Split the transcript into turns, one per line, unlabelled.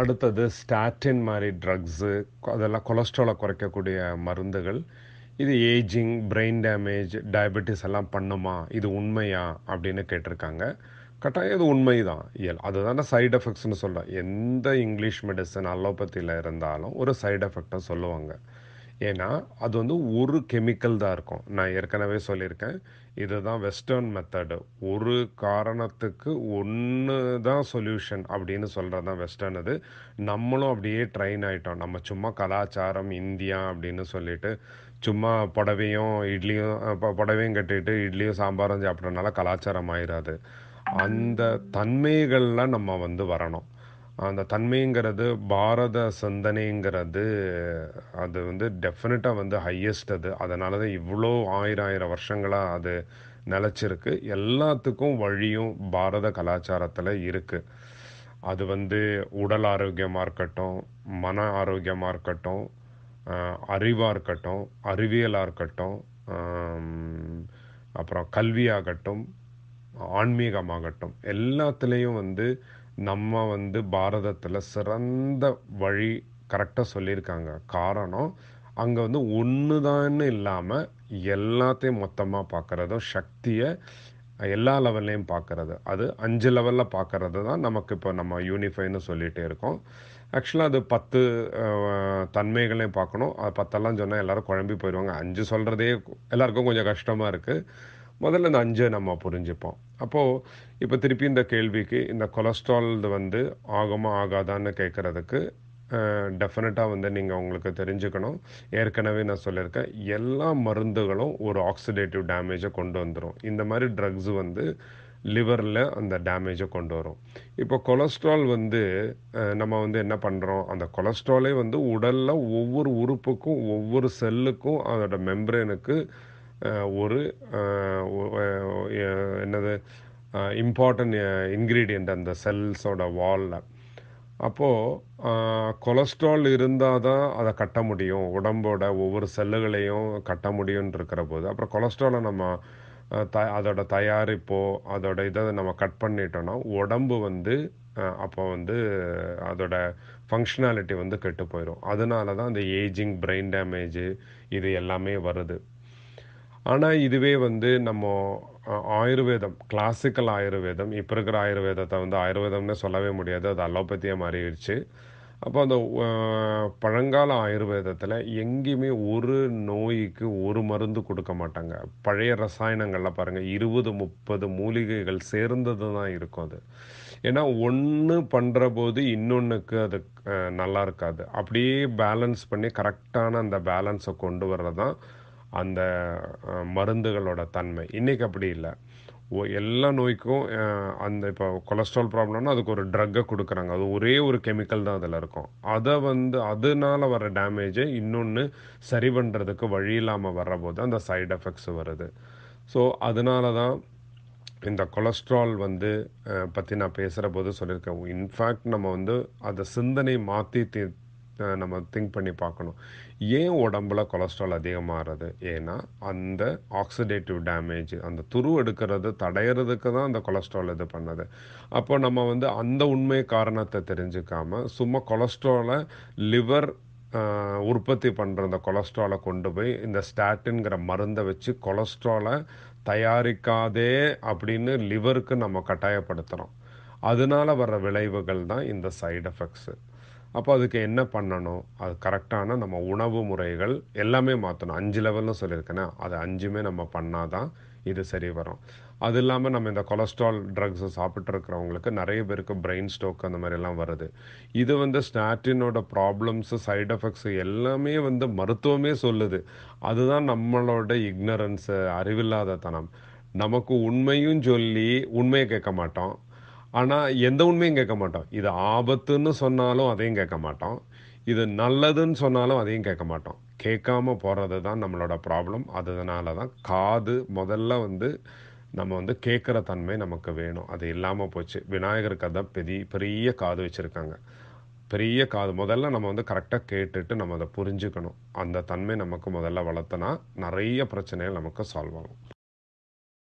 அடுத்தது ஸ்டாட்டின் மாதிரி ட்ரக்ஸு அதெல்லாம் கொலஸ்ட்ராலை குறைக்கக்கூடிய மருந்துகள் இது ஏஜிங் பிரெயின் டேமேஜ் டயபெட்டிஸ் எல்லாம் பண்ணுமா இது உண்மையா அப்படின்னு கேட்டிருக்காங்க கட்டாயம் இது உண்மை தான் இயல் அதுதானே சைடு எஃபெக்ட்ஸ்னு சொல்கிறேன் எந்த இங்கிலீஷ் மெடிசன் அலோபத்தியில் இருந்தாலும் ஒரு சைடு எஃபெக்டை சொல்லுவாங்க ஏன்னா அது வந்து ஒரு கெமிக்கல் தான் இருக்கும் நான் ஏற்கனவே சொல்லியிருக்கேன் இதுதான் வெஸ்டர்ன் மெத்தடு ஒரு காரணத்துக்கு ஒன்று தான் சொல்யூஷன் அப்படின்னு சொல்கிறது தான் வெஸ்டர்ன் அது நம்மளும் அப்படியே ட்ரெயின் ஆகிட்டோம் நம்ம சும்மா கலாச்சாரம் இந்தியா அப்படின்னு சொல்லிட்டு சும்மா புடவையும் இட்லியும் புடவையும் கட்டிட்டு இட்லியும் சாம்பாரும் சாப்பிட்றனால கலாச்சாரம் ஆயிடாது அந்த தன்மைகள்லாம் நம்ம வந்து வரணும் அந்த தன்மைங்கிறது பாரத சிந்தனைங்கிறது அது வந்து டெஃபினட்டாக வந்து ஹையஸ்ட் அது அதனால தான் இவ்வளோ ஆயிரம் ஆயிரம் வருஷங்களாக அது நிலச்சிருக்கு எல்லாத்துக்கும் வழியும் பாரத கலாச்சாரத்தில் இருக்குது அது வந்து உடல் ஆரோக்கியமாக இருக்கட்டும் மன ஆரோக்கியமாக இருக்கட்டும் அறிவாக இருக்கட்டும் அறிவியலாக இருக்கட்டும் அப்புறம் கல்வியாகட்டும் ஆன்மீகமாகட்டும் எல்லாத்துலேயும் வந்து நம்ம வந்து பாரதத்தில் சிறந்த வழி கரெக்டாக சொல்லியிருக்காங்க காரணம் அங்கே வந்து ஒன்று தான் இல்லாமல் எல்லாத்தையும் மொத்தமாக பார்க்குறதும் சக்தியை எல்லா லெவல்லையும் பார்க்குறது அது அஞ்சு லெவலில் பார்க்குறது தான் நமக்கு இப்போ நம்ம யூனிஃபைன்னு சொல்லிகிட்டே இருக்கோம் ஆக்சுவலாக அது பத்து தன்மைகளையும் பார்க்கணும் அது பத்தெல்லாம் சொன்னால் எல்லோரும் குழம்பி போயிடுவாங்க அஞ்சு சொல்கிறதே எல்லாருக்கும் கொஞ்சம் கஷ்டமாக இருக்குது முதல்ல இந்த அஞ்சை நம்ம புரிஞ்சுப்போம் அப்போது இப்போ திருப்பி இந்த கேள்விக்கு இந்த கொலஸ்ட்ரால் வந்து ஆகுமா ஆகாதான்னு கேட்குறதுக்கு டெஃபினட்டாக வந்து நீங்கள் உங்களுக்கு தெரிஞ்சுக்கணும் ஏற்கனவே நான் சொல்லியிருக்கேன் எல்லா மருந்துகளும் ஒரு ஆக்சிடேட்டிவ் டேமேஜை கொண்டு வந்துடும் இந்த மாதிரி ட்ரக்ஸ் வந்து லிவரில் அந்த டேமேஜை கொண்டு வரும் இப்போ கொலஸ்ட்ரால் வந்து நம்ம வந்து என்ன பண்ணுறோம் அந்த கொலஸ்ட்ராலே வந்து உடலில் ஒவ்வொரு உறுப்புக்கும் ஒவ்வொரு செல்லுக்கும் அதோட மெம்பரேனுக்கு ஒரு என்னது இம்பார்ட்டன்ட் இன்க்ரீடியண்ட் அந்த செல்ஸோட வாலில் அப்போது கொலஸ்ட்ரால் இருந்தால் தான் அதை கட்ட முடியும் உடம்போட ஒவ்வொரு செல்லுகளையும் கட்ட முடியும்னு இருக்கிற போது அப்புறம் கொலஸ்ட்ராலை நம்ம த அதோட தயாரிப்போ அதோட இதை நம்ம கட் பண்ணிட்டோன்னா உடம்பு வந்து அப்போ வந்து அதோட ஃபங்க்ஷனாலிட்டி வந்து கெட்டு போயிடும் அதனால தான் அந்த ஏஜிங் பிரெயின் டேமேஜு இது எல்லாமே வருது ஆனால் இதுவே வந்து நம்ம ஆயுர்வேதம் கிளாசிக்கல் ஆயுர்வேதம் இப்போ இருக்கிற ஆயுர்வேதத்தை வந்து ஆயுர்வேதம்னு சொல்லவே முடியாது அது அலோபத்தியாக மாறிடுச்சு அப்போ அந்த பழங்கால ஆயுர்வேதத்தில் எங்கேயுமே ஒரு நோய்க்கு ஒரு மருந்து கொடுக்க மாட்டாங்க பழைய ரசாயனங்களில் பாருங்கள் இருபது முப்பது மூலிகைகள் சேர்ந்தது தான் இருக்கும் அது ஏன்னா ஒன்று பண்ணுற போது இன்னொன்றுக்கு அது நல்லா இருக்காது அப்படியே பேலன்ஸ் பண்ணி கரெக்டான அந்த பேலன்ஸை கொண்டு வர்றது தான் அந்த மருந்துகளோட தன்மை இன்றைக்கி அப்படி இல்லை எல்லா நோய்க்கும் அந்த இப்போ கொலஸ்ட்ரால் ப்ராப்ளம்னா அதுக்கு ஒரு ட்ரக்கை கொடுக்குறாங்க அது ஒரே ஒரு கெமிக்கல் தான் அதில் இருக்கும் அதை வந்து அதனால வர டேமேஜை இன்னொன்று சரி பண்ணுறதுக்கு வழி இல்லாமல் வர்றபோது அந்த சைடு எஃபெக்ட்ஸ் வருது ஸோ அதனால தான் இந்த கொலஸ்ட்ரால் வந்து பற்றி நான் பேசுகிற போது சொல்லியிருக்கேன் இன்ஃபேக்ட் நம்ம வந்து அதை சிந்தனை மாற்றி நம்ம திங்க் பண்ணி பார்க்கணும் ஏன் உடம்புல கொலஸ்ட்ரால் அதிகமாகிறது ஏன்னா அந்த ஆக்சிடேட்டிவ் டேமேஜ் அந்த துரு எடுக்கிறது தடையிறதுக்கு தான் அந்த கொலஸ்ட்ரால் இது பண்ணுது அப்போ நம்ம வந்து அந்த உண்மை காரணத்தை தெரிஞ்சுக்காம சும்மா கொலஸ்ட்ராலை லிவர் உற்பத்தி பண்ணுற அந்த கொலஸ்ட்ராலை கொண்டு போய் இந்த ஸ்டாட்டுங்கிற மருந்தை வச்சு கொலஸ்ட்ராலை தயாரிக்காதே அப்படின்னு லிவருக்கு நம்ம கட்டாயப்படுத்துகிறோம் அதனால் வர்ற விளைவுகள் தான் இந்த சைடு எஃபெக்ட்ஸு அப்போ அதுக்கு என்ன பண்ணணும் அது கரெக்டான நம்ம உணவு முறைகள் எல்லாமே மாற்றணும் அஞ்சு லெவலில் சொல்லியிருக்கேனே அது அஞ்சுமே நம்ம பண்ணால் தான் இது சரி வரும் அது இல்லாமல் நம்ம இந்த கொலஸ்ட்ரால் ட்ரக்ஸை சாப்பிட்ருக்கிறவங்களுக்கு நிறைய பேருக்கு பிரெயின் ஸ்ட்ரோக் அந்த மாதிரிலாம் வருது இது வந்து ஸ்டாட்டினோட ப்ராப்ளம்ஸு சைட் எஃபெக்ட்ஸு எல்லாமே வந்து மருத்துவமே சொல்லுது அதுதான் நம்மளோட இக்னரன்ஸு அறிவில்லாத தனம் நமக்கு உண்மையும் சொல்லி உண்மையை கேட்க மாட்டோம் ஆனால் எந்த உண்மையும் கேட்க மாட்டோம் இது ஆபத்துன்னு சொன்னாலும் அதையும் கேட்க மாட்டோம் இது நல்லதுன்னு சொன்னாலும் அதையும் கேட்க மாட்டோம் கேட்காம போகிறது தான் நம்மளோட ப்ராப்ளம் அதனால தான் காது முதல்ல வந்து நம்ம வந்து கேட்குற தன்மை நமக்கு வேணும் அது இல்லாமல் போச்சு விநாயகர் கதை பெரிய பெரிய காது வச்சுருக்காங்க பெரிய காது முதல்ல நம்ம வந்து கரெக்டாக கேட்டுட்டு நம்ம அதை புரிஞ்சுக்கணும் அந்த தன்மை நமக்கு முதல்ல வளர்த்தனா நிறைய பிரச்சனைகள் நமக்கு சால்வ் ஆகும்